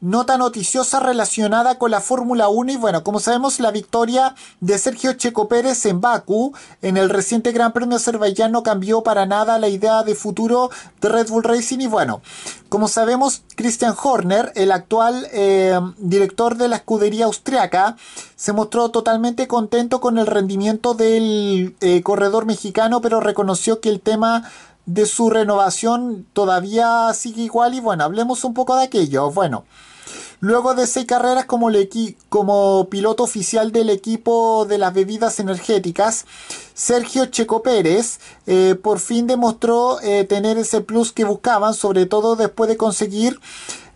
nota noticiosa relacionada con la Fórmula 1 y bueno, como sabemos la victoria de Sergio Checo Pérez en Bakú en el reciente Gran Premio Azerbaiyán no cambió para nada la idea de futuro de Red Bull Racing y bueno, como sabemos Christian Horner, el actual eh, director de la escudería austriaca, se mostró totalmente contento con el rendimiento del eh, corredor mexicano pero reconoció que el tema de su renovación todavía sigue igual y bueno, hablemos un poco de aquello. Bueno, Luego de seis carreras como, piloto oficial del equipo de las bebidas energéticas, Sergio Checo Pérez eh, por fin demostró eh, tener ese plus que buscaban, sobre todo después de conseguir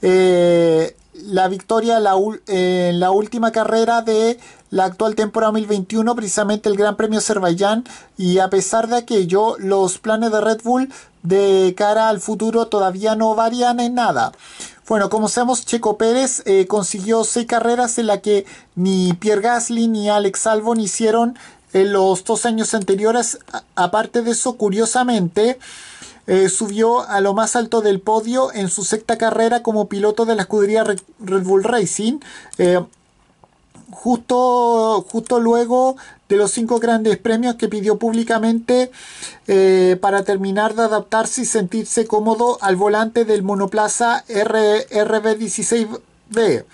eh, la victoria en la, en la última carrera de la actual temporada 2021, precisamente el Gran Premio Azerbaiyán, y a pesar de aquello, los planes de Red Bull de cara al futuro todavía no varían en nada. Bueno, como sabemos, Checo Pérez eh, consiguió seis carreras en la que ni Pierre Gasly ni Alex Albon hicieron en eh, los dos años anteriores. aparte de eso, curiosamente, eh, subió a lo más alto del podio en su sexta carrera como piloto de la escudería Red, Bull Racing justo, justo luego de los cinco grandes premios que pidió públicamente eh, para terminar de adaptarse y sentirse cómodo al volante del monoplaza RB16B.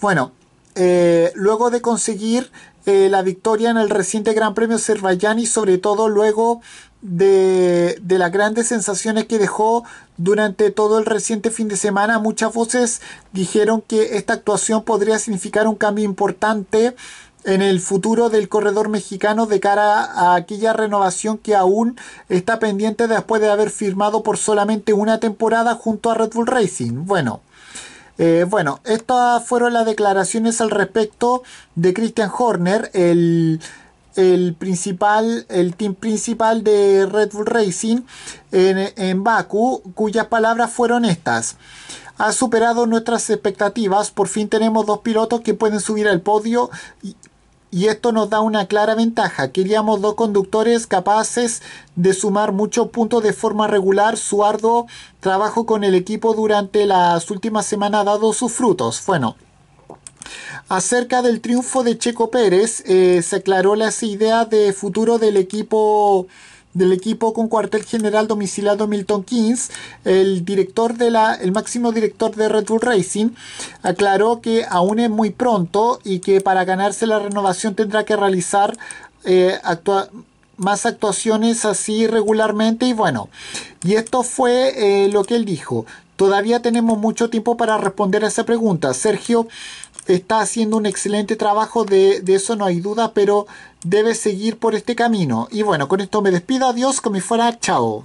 Bueno, eh, luego de conseguir eh, la victoria en el reciente Gran Premio Azerbaiyán y sobre todo luego de, las grandes sensaciones que dejó durante todo el reciente fin de semana. Muchas voces dijeron que esta actuación podría significar un cambio importante en el futuro del corredor mexicano de cara a aquella renovación que aún está pendiente después de haber firmado por solamente una temporada junto a Red Bull Racing. Bueno. Eh, bueno, estas fueron las declaraciones al respecto de Christian Horner, el, el principal, el team principal de Red Bull Racing en, en Baku, cuyas palabras fueron estas. Ha superado nuestras expectativas, por fin tenemos dos pilotos que pueden subir al podio y, y esto nos da una clara ventaja. Queríamos dos conductores capaces de sumar muchos puntos de forma regular. Su arduo trabajo con el equipo durante las últimas semanas ha dado sus frutos. Bueno, Acerca del triunfo de Checo Pérez, eh, se aclaró la idea de futuro del equipo del equipo con cuartel general domiciliado Milton Keynes, el director de el máximo director de Red Bull Racing, aclaró que aún es muy pronto y que para ganarse la renovación tendrá que realizar eh, más actuaciones así regularmente y bueno, y esto fue eh, lo que él dijo. Todavía tenemos mucho tiempo para responder a esa pregunta. Sergio está haciendo un excelente trabajo, de, de, eso no hay duda, pero debe seguir por este camino. Y bueno, con esto me despido, adiós, como fuera, chao.